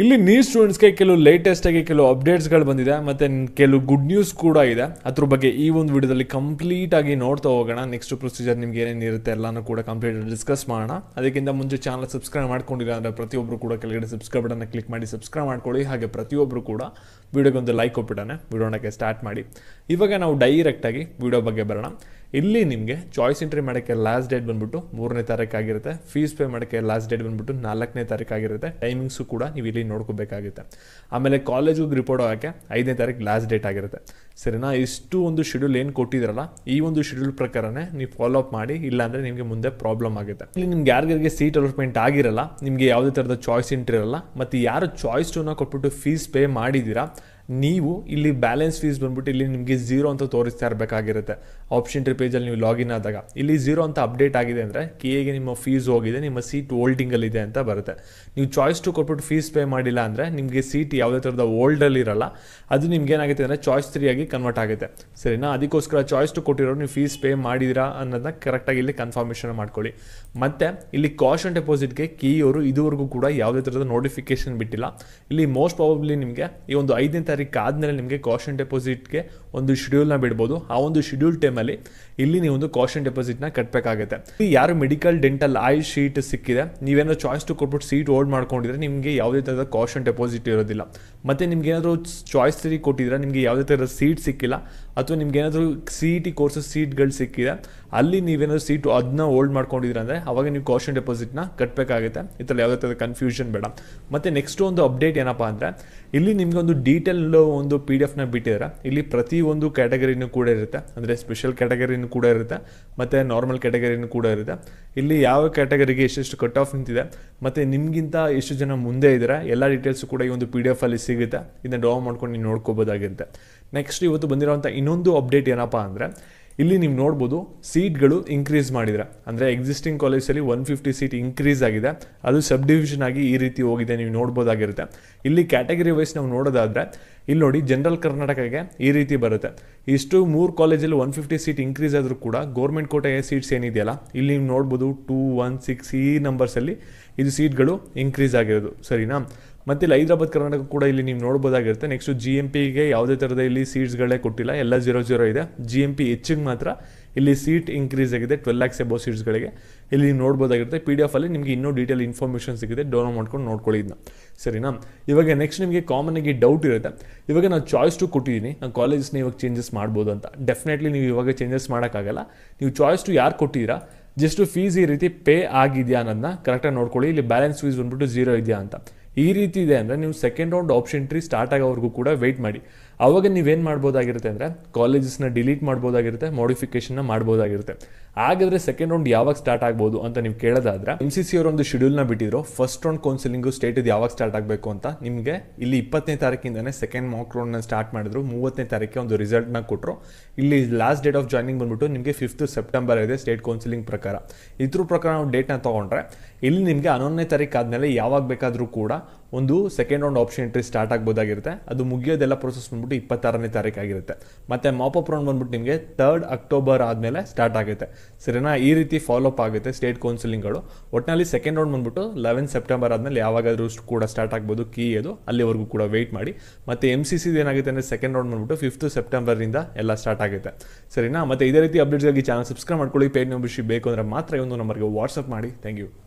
ಇಲ್ಲಿ ನೀ ಸ್ಟೂಡೆಂಟ್ಸ್ಗೆ ಕೆಲವು ಲೇಟೆಸ್ಟ್ ಆಗಿ ಕೆಲವು ಅಪ್ಡೇಟ್ಸ್ಗಳು ಬಂದಿದೆ ಮತ್ತು ಕೆಲವು ಗುಡ್ ನ್ಯೂಸ್ ಕೂಡ ಇದೆ ಅದ್ರ ಬಗ್ಗೆ ಈ ಒಂದು ವಿಡಿಯೋದಲ್ಲಿ ಕಂಪ್ಲೀಟ್ ಆಗಿ ನೋಡ್ತಾ ಹೋಗೋಣ ನೆಕ್ಸ್ಟ್ ಪ್ರೊಸೀಜರ್ ನಿಮ್ಗೆ ಏನೇನು ಇರುತ್ತೆ ಎಲ್ಲಾನು ಕೂಡ ಕಂಪ್ಲೀಟ್ ಡಿಸ್ಕಸ್ ಮಾಡೋಣ ಅದಕ್ಕಿಂತ ಮುಂಚೆ ಚಾನಲ್ ಸಬ್ಸ್ಕ್ರೈಬ್ ಮಾಡ್ಕೊಂಡಿಲ್ಲ ಅಂದರೆ ಪ್ರತಿಯೊಬ್ಬರು ಕೂಡ ಕೆಳಗಡೆ ಸಬ್ಸ್ಕ್ರೈಬ್ ಬಟನ್ನ ಕ್ಲಿಕ್ ಮಾಡಿ ಸಬ್ಸ್ಕ್ರೈಬ್ ಮಾಡ್ಕೊಳ್ಳಿ ಹಾಗೆ ಪ್ರತಿಯೊಬ್ಬರು ಕೂಡ ವಿಡಿಯೋಗೊಂದು ಲೈಕ್ ಕೊಟ್ಬಿಡೋಣ ವಿಡಿಯೋಣಕ್ಕೆ ಸ್ಟಾರ್ಟ್ ಮಾಡಿ ಇವಾಗ ನಾವು ಡೈರೆಕ್ಟಾಗಿ ವಿಡಿಯೋ ಬಗ್ಗೆ ಬರೋಣ ಇಲ್ಲಿ ನಿಮಗೆ ಚಾಯ್ಸ್ ಎಂಟ್ರಿ ಮಾಡೋಕ್ಕೆ ಲಾಸ್ಟ್ ಡೇಟ್ ಬಂದ್ಬಿಟ್ಟು ಮೂರನೇ ಆಗಿರುತ್ತೆ ಫೀಸ್ ಪೇ ಮಾಡೋಕ್ಕೆ ಲಾಸ್ಟ್ ಡೇಟ್ ಬಂದ್ಬಿಟ್ಟು ನಾಲ್ಕನೇ ಆಗಿರುತ್ತೆ ಟೈಮಿಂಗ್ಸು ಕೂಡ ನೀವು ಇಲ್ಲಿ ನೋಡ್ಕೋಬೇಕಾಗುತ್ತೆ ಆಮೇಲೆ ಕಾಲೇಜಿಗೆ ರಿಪೋರ್ಟ್ ಆಗೋಕ್ಕೆ ಐದನೇ ತಾರೀಕು ಲಾಸ್ಟ್ ಡೇಟ್ ಆಗಿರುತ್ತೆ ಸರಿನಾ ಇಷ್ಟು ಒಂದು ಶೆಡ್ಯೂಲ್ ಏನು ಕೊಟ್ಟಿದ್ರಲ್ಲ ಈ ಒಂದು ಶೆಡ್ಯೂಲ್ ಪ್ರಕಾರನೇ ನೀವು ಫಾಲೋ ಅಪ್ ಮಾಡಿ ಇಲ್ಲಾಂದರೆ ನಿಮಗೆ ಮುಂದೆ ಪ್ರಾಬ್ಲಮ್ ಆಗುತ್ತೆ ಇಲ್ಲಿ ನಿಮ್ಗೆ ಯಾರ್ಯಾರಿಗೆ ಸೀಟ್ ಅಲಾಟ್ಮೆಂಟ್ ಆಗಿರಲ್ಲ ನಿಮಗೆ ಯಾವುದೇ ಥರದ ಚಾಯ್ಸ್ ಎಂಟ್ರಿ ಇರಲ್ಲ ಮತ್ತು ಯಾರು ಚಾಯ್ಸ್ ಟೂನ ಕೊಟ್ಬಿಟ್ಟು ಫೀಸ್ ಪೇ ಮಾಡಿದ್ದೀರಾ ನೀವು ಇಲ್ಲಿ ಬ್ಯಾಲೆನ್ಸ್ ಫೀಸ್ ಬಂದ್ಬಿಟ್ಟು ಇಲ್ಲಿ ನಿಮಗೆ ಝೀರೋ ಅಂತ ತೋರಿಸ್ತಾ ಇರಬೇಕಾಗಿರುತ್ತೆ ಆಪ್ಷನ್ ಟ್ರಿ ಪೇಜಲ್ಲಿ ನೀವು ಲಾಗಿನ್ ಆದಾಗ ಇಲ್ಲಿ ಝೀರೋ ಅಂತ ಅಪ್ಡೇಟ್ ಆಗಿದೆ ಅಂದರೆ ಕೆಗೆ ನಿಮ್ಮ ಫೀಸ್ ಹೋಗಿದೆ ನಿಮ್ಮ ಸೀಟ್ ಇದೆ ಅಂತ ಬರುತ್ತೆ ನೀವು ಚಾಯ್ಸ್ ಟು ಕೊಟ್ಬಿಟ್ಟು ಫೀಸ್ ಪೇ ಮಾಡಿಲ್ಲ ಅಂದರೆ ನಿಮಗೆ ಸೀಟ್ ಯಾವುದೇ ಥರದ ಓಲ್ಡಲ್ಲಿ ಇರಲ್ಲ ಅದು ನಿಮ್ಗೆ ಏನಾಗುತ್ತೆ ಅಂದರೆ ಚಾಯ್ಸ್ ತ್ರೀ ಆಗಿ ಕನ್ವರ್ಟ್ ಆಗುತ್ತೆ ಸರಿನಾ ಅದಕ್ಕೋಸ್ಕರ ಚಾಯ್ಸ್ ಟು ಕೊಟ್ಟಿರೋ ನೀವು ಫೀಸ್ ಪೇ ಮಾಡಿದಿರಾ ಅನ್ನೋದನ್ನ ಕರೆಕ್ಟಾಗಿ ಇಲ್ಲಿ ಕನ್ಫರ್ಮೇಷನ್ ಮಾಡ್ಕೊಳ್ಳಿ ಮತ್ತು ಇಲ್ಲಿ ಕಾಶ್ ಆನ್ ಡೆಪಾಸಿಟ್ಗೆ ಅವರು ಇದುವರೆಗೂ ಕೂಡ ಯಾವುದೇ ಥರದ ನೋಟಿಫಿಕೇಶನ್ ಬಿಟ್ಟಿಲ್ಲ ಇಲ್ಲಿ ಮೋಸ್ಟ್ ಪ್ರಾಬಬ್ಲಿ ನಿಮಗೆ ಈ ಒಂದು ಐದನೇ ತಾರೀಕು ಆದಮೇಲೆ ನಿಮಗೆ ಕಾಷನ್ ಡೆಪಾಸಿಟ್ಗೆ ಒಂದು ಶೆಡ್ಯೂಲ್ನ ಬಿಡ್ಬೋದು ಆ ಒಂದು ಶೆಡ್ಯೂಲ್ ಟೈಮಲ್ಲಿ ಇಲ್ಲಿ ನೀವು ಒಂದು ಕಾಷನ್ ಡೆಪಾಸಿಟ್ನ ಕಟ್ಟಬೇಕಾಗುತ್ತೆ ಯಾರು ಮೆಡಿಕಲ್ ಡೆಂಟಲ್ ಆಯ್ ಶೀಟ್ ಸಿಕ್ಕಿದೆ ನೀವೇನೋ ಚಾಯ್ಸ್ ಟು ಕೊಟ್ಬಿಟ್ಟು ಸೀಟ್ ಹೋಲ್ಡ್ ಮಾಡ್ಕೊಂಡಿದ್ರೆ ನಿಮಗೆ ಯಾವುದೇ ಥರದ ಕಾಶನ್ ಡೆಪಾಸಿಟ್ ಇರೋದಿಲ್ಲ ಮತ್ತು ನಿಮ್ಗೆ ಏನಾದರೂ ಚಾಯ್ಸ್ ತೀರಿ ಕೊಟ್ಟಿದ್ರೆ ನಿಮಗೆ ಯಾವುದೇ ಥರದ ಸೀಟ್ ಸಿಕ್ಕಿಲ್ಲ ಅಥವಾ ನಿಮ್ಗೆ ಏನಾದರೂ ಸಿ ಇ ಟಿ ಕೋರ್ಸಸ್ ಸೀಟ್ಗಳು ಸಿಕ್ಕಿದೆ ಅಲ್ಲಿ ನೀವೇನಾದರೂ ಸೀಟು ಅದನ್ನ ಹೋಲ್ಡ್ ಮಾಡ್ಕೊಂಡಿದ್ರೆ ಅಂದರೆ ಅವಾಗ ನೀವು ಕಾಶನ್ ಡೆಪಾಸಿಟ್ನ ಕಟ್ಟಬೇಕಾಗುತ್ತೆ ಈ ಥರ ಯಾವುದೇ ಥರದ ಕನ್ಫ್ಯೂಷನ್ ಬೇಡ ಮತ್ತು ನೆಕ್ಸ್ಟ್ ಒಂದು ಅಪ್ಡೇಟ್ ಏನಪ್ಪ ಅಂದರೆ ಇಲ್ಲಿ ನಿಮಗೆ ಒಂದು ಡೀಟೇಲ್ ಒಂದು ಪಿ ಡಿ ಎಫ್ನ ಬಿಟ್ಟಿದ್ದಾರೆ ಇಲ್ಲಿ ಪ್ರತಿಯೊಂದು ಕ್ಯಾಟಗರಿನೂ ಕೂಡ ಇರುತ್ತೆ ಅಂದರೆ ಸ್ಪೆಷಲ್ ಕ್ಯಾಟಗರಿನೂ ಕೂಡ ಇರುತ್ತೆ ಮತ್ತು ನಾರ್ಮಲ್ ಕ್ಯಾಟಗರಿನೂ ಕೂಡ ಇರುತ್ತೆ ಇಲ್ಲಿ ಯಾವ ಕ್ಯಾಟಗರಿಗೆ ಎಷ್ಟೆಷ್ಟು ಕಟ್ ಆಫ್ ನಿಂತಿದೆ ಮತ್ತು ನಿಮಗಿಂತ ಎಷ್ಟು ಜನ ಮುಂದೆ ಇದ್ದಾರೆ ಎಲ್ಲ ಡೀಟೇಲ್ಸು ಕೂಡ ಈ ಒಂದು ಪಿ ಡಿ ಎಫಲ್ಲಿ ಸಿಗುತ್ತೆ ಇದನ್ನ ಡೌನ್ ಮಾಡ್ಕೊಂಡು ನೀವು ನೋಡ್ಕೋಬೋದಾಗಿರುತ್ತೆ ನೆಕ್ಸ್ಟ್ ಇವತ್ತು ಬಂದಿರೋವಂಥ ಇನ್ನೊಂದು ಅಪ್ಡೇಟ್ ಏನಪ್ಪ ಅಂದರೆ ಇಲ್ಲಿ ನೀವು ನೋಡ್ಬೋದು ಸೀಟ್ಗಳು ಇನ್ಕ್ರೀಸ್ ಮಾಡಿದರೆ ಅಂದರೆ ಎಕ್ಸಿಸ್ಟಿಂಗ್ ಕಾಲೇಜಲ್ಲಿ ಒನ್ ಫಿಫ್ಟಿ ಸೀಟ್ ಇನ್ಕ್ರೀಸ್ ಆಗಿದೆ ಅದು ಸಬ್ ಡಿವಿಷನ್ ಆಗಿ ಈ ರೀತಿ ಹೋಗಿದೆ ನೀವು ನೋಡ್ಬೋದಾಗಿರುತ್ತೆ ಇಲ್ಲಿ ಕ್ಯಾಟಗರಿ ವೈಸ್ ನಾವು ನೋಡೋದಾದರೆ ಇಲ್ಲಿ ನೋಡಿ ಜನರಲ್ ಕರ್ನಾಟಕಕ್ಕೆ ಈ ರೀತಿ ಬರುತ್ತೆ ಇಷ್ಟು ಮೂರು ಕಾಲೇಜಲ್ಲಿ ಒನ್ ಫಿಫ್ಟಿ ಸೀಟ್ ಇನ್ಕ್ರೀಸ್ ಆದರೂ ಕೂಡ ಗೌರ್ಮೆಂಟ್ ಕೋಟೆಯ ಸೀಟ್ಸ್ ಏನಿದೆಯಲ್ಲ ಇಲ್ಲಿ ನೀವು ನೋಡ್ಬೋದು ಟೂ ಒನ್ ಸಿಕ್ಸ್ ಈ ನಂಬರ್ಸಲ್ಲಿ ಇದು ಸೀಟ್ಗಳು ಇನ್ಕ್ರೀಸ್ ಆಗಿರೋದು ಸರಿನಾ ಮತ್ತು ಇಲ್ಲಿ ಹೈದರಾಬಾದ್ ಕರ್ನಾಟಕ ಕೂಡ ಇಲ್ಲಿ ನೀವು ನೋಡ್ಬೋದಾಗಿರುತ್ತೆ ನೆಕ್ಸ್ಟು ಜಿ ಎಮ್ ಪಿಗೆ ಯಾವುದೇ ಥರದ ಇಲ್ಲಿ ಸೀಟ್ಸ್ಗಳೇ ಕೊಟ್ಟಿಲ್ಲ ಎಲ್ಲ ಜೀರೋ ಜೀರೋ ಇದೆ ಜಿ ಎಮ್ ಪಿ ಹೆಚ್ಚಿಗೆ ಮಾತ್ರ ಇಲ್ಲಿ ಸೀಟ್ ಇನ್ಕ್ರೀಸ್ ಆಗಿದೆ ಟ್ವೆಲ್ ಲ್ಯಾಕ್ಸ್ ಎಬೋ ಸೀಟ್ಸ್ಗಳಿಗೆ ಇಲ್ಲಿ ನೋಡ್ಬೋದಾಗಿರುತ್ತೆ ಪಿ ಡಿ ಅಲ್ಲಿ ನಿಮಗೆ ಇನ್ನೂ ಡೀಟೇಲ್ ಇನ್ಫಾರ್ಮೇಷನ್ ಸಿಗುತ್ತೆ ಡೌನ್ಲೋಡ್ ಮಾಡ್ಕೊಂಡು ನೋಡ್ಕೊಳ್ಳಿ ಇದನ್ನ ಸರಿನಾ ಇವಾಗ ನೆಕ್ಸ್ಟ್ ನಿಮಗೆ ಕಾಮನ್ ಆಗಿ ಡೌಟ್ ಇರುತ್ತೆ ಇವಾಗ ನಾನು ಚಾಯ್ಸ್ ಟು ಕೊಟ್ಟಿದ್ದೀನಿ ನಾನು ಕಾಲೇಜಸ್ನ ಇವಾಗ ಚೇಂಜಸ್ ಮಾಡ್ಬೋದು ಅಂತ ಡೆಫಿನೆಟ್ಲಿ ನೀವು ಇವಾಗ ಚೇಂಜಸ್ ಮಾಡೋಕ್ಕಾಗಲ್ಲ ನೀವು ಚಾಯ್ಸ್ ಟು ಯಾರು ಕೊಟ್ಟಿದ್ದೀರಾ ಜಸ್ಟು ಫೀಸ್ ಈ ರೀತಿ ಪೇ ಆಗಿದೆಯಾ ಅನ್ನೋದನ್ನ ಕರೆಕ್ಟಾಗಿ ನೋಡ್ಕೊಳ್ಳಿ ಇಲ್ಲಿ ಬ್ಯಾಲೆನ್ಸ್ ಫೀಸ್ ಬಂದ್ಬಿಟ್ಟು ಜೀರೋ ಇದೆಯಾ ಅಂತ ಈ ರೀತಿ ಇದೆ ಅಂದರೆ ನೀವು second round option entry start ಆಗೋವರೆಗೂ ಕೂಡ ವೆಯ್ಟ್ ಮಾಡಿ ಅವಾಗ ನೀವೇನು ಮಾಡ್ಬೋದಾಗಿರುತ್ತೆ ಅಂದರೆ ಕಾಲೇಜಸ್ನ ಡಿಲೀಟ್ ಮಾಡ್ಬೋದಾಗಿರುತ್ತೆ ಮಾಡಿಫಿಕೇಶನ್ನ ಮಾಡ್ಬೋದಾಗಿರುತ್ತೆ ಹಾಗಾದರೆ ಸೆಕೆಂಡ್ ರೌಂಡ್ ಯಾವಾಗ ಸ್ಟಾರ್ಟ್ ಆಗ್ಬೋದು ಅಂತ ನೀವು ಕೇಳೋದಾದ್ರೆ ಎಮ್ ಸಿ ಸಿ ಅವರೊಂದು ಶೆಡ್ಯೂಲ್ನ ಬಿಟ್ಟಿದ್ರು ಫಸ್ಟ್ ರೌಂಡ್ ಕೌನ್ಸಿಲಿಂಗು ಇದು ಯಾವಾಗ ಸ್ಟಾರ್ಟ್ ಆಗಬೇಕು ಅಂತ ನಿಮಗೆ ಇಲ್ಲಿ ಇಪ್ಪತ್ತನೇ ತಾರೀಕಿಂದನೇ ಸೆಕೆಂಡ್ ಮಾಕ್ ರೌಂಡ್ನ ಸ್ಟಾರ್ಟ್ ಮಾಡಿದ್ರು ಮೂವತ್ತನೇ ತಾರೀಕಿಗೆ ಒಂದು ರಿಸಲ್ಟ್ನ ಕೊಟ್ಟರು ಇಲ್ಲಿ ಲಾಸ್ಟ್ ಡೇಟ್ ಆಫ್ ಜಾಯ್ನಿಂಗ್ ಬಂದ್ಬಿಟ್ಟು ನಿಮಗೆ ಫಿಫ್ತ್ ಸೆಪ್ಟೆಂಬರ್ ಇದೆ ಸ್ಟೇಟ್ ಕೌನ್ಸಿಲಿಂಗ್ ಪ್ರಕಾರ ಇದ್ರ ಪ್ರಕಾರ ನಾವು ಡೇಟ್ನ ತೊಗೊಂಡ್ರೆ ಇಲ್ಲಿ ನಿಮಗೆ ಹನ್ನೊಂದನೇ ತಾರೀಕು ಆದಮೇಲೆ ಯಾವಾಗ ಬೇಕಾದರೂ ಕೂಡ ಒಂದು second round option entry start ಆಗ್ಬೋದಾಗಿರುತ್ತೆ ಅದು ಮುಗಿಯೋದೆಲ್ಲ ಪ್ರೊಸೆಸ್ ಬಂದ್ಬಿಟ್ಟು ಇಪ್ಪತ್ತಾರನೇ ತಾರೀಕಾಗಿರುತ್ತೆ ಆಗಿರುತ್ತೆ ಮತ್ತು ಮಾಪಪ್ ರೌಂಡ್ ಬಂದ್ಬಿಟ್ಟು ನಿಮಗೆ ತರ್ಡ್ ಅಕ್ಟೋಬರ್ ಆದಮೇಲೆ ಸ್ಟಾರ್ಟ್ ಆಗುತ್ತೆ ಸರಿನಾ ಈ ರೀತಿ ಫಾಲೋಅಪ್ ಆಗುತ್ತೆ ಸ್ಟೇಟ್ ಕೌನ್ಸಿಲಿಂಗ್ಗಳು ಒಟ್ಟಿನಲ್ಲಿ ಸೆಕೆಂಡ್ ರೌಂಡ್ ಬಂದ್ಬಿಟ್ಟು ಲೆವೆನ್ ಸೆಪ್ಟೆಂಬರ್ ಆದಮೇಲೆ ಯಾವಾಗಾದರೂ ಕೂಡ ಸ್ಟಾರ್ಟ್ ಆಗ್ಬೋದು ಕೀ ಅದು ಅಲ್ಲಿವರೆಗೂ ಕೂಡ ವೆಯ್ಟ್ ಮಾಡಿ ಮತ್ತು ಎಮ್ ಸಿ ಸಿದು ಏನಾಗುತ್ತೆ ಅಂದರೆ ಸೆಕೆಂಡ್ ರೌಂಡ್ ಬಂದ್ಬಿಟ್ಟು ಫಿಫ್ತ್ ಸೆಪ್ಟೆಂಬರಿಂದ ಎಲ್ಲ ಸ್ಟಾರ್ಟ್ ಆಗುತ್ತೆ ಸರಿನಾ ಮತ್ತು ಇದೇ ರೀತಿ ಅಪ್ಡೇಟ್ಸ್ಗಾಗಿ ಚಾನಲ್ ಸಬ್ಸ್ಕ್ರೈಬ್ ಮಾಡ್ಕೊಳ್ಳಿ ಪೇಜ್ ನಂಬರ್ಶಿ ಬೇಕು ಅಂದರೆ ಮಾತ್ರ ಈ ಒಂದು ನಂಬರ್ಗೆ ವಾಟ್ಸಪ್ ಮಾಡಿ ಥ್ಯಾಂಕ್ ಯು